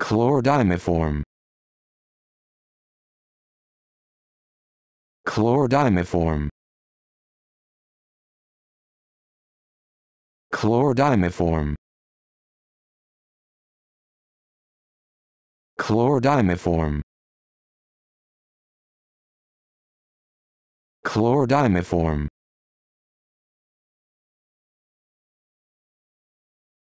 Chlorodimetform. Chlorodimetform. Chlorodimetform. Chlorodimetform. Chlorodimetform.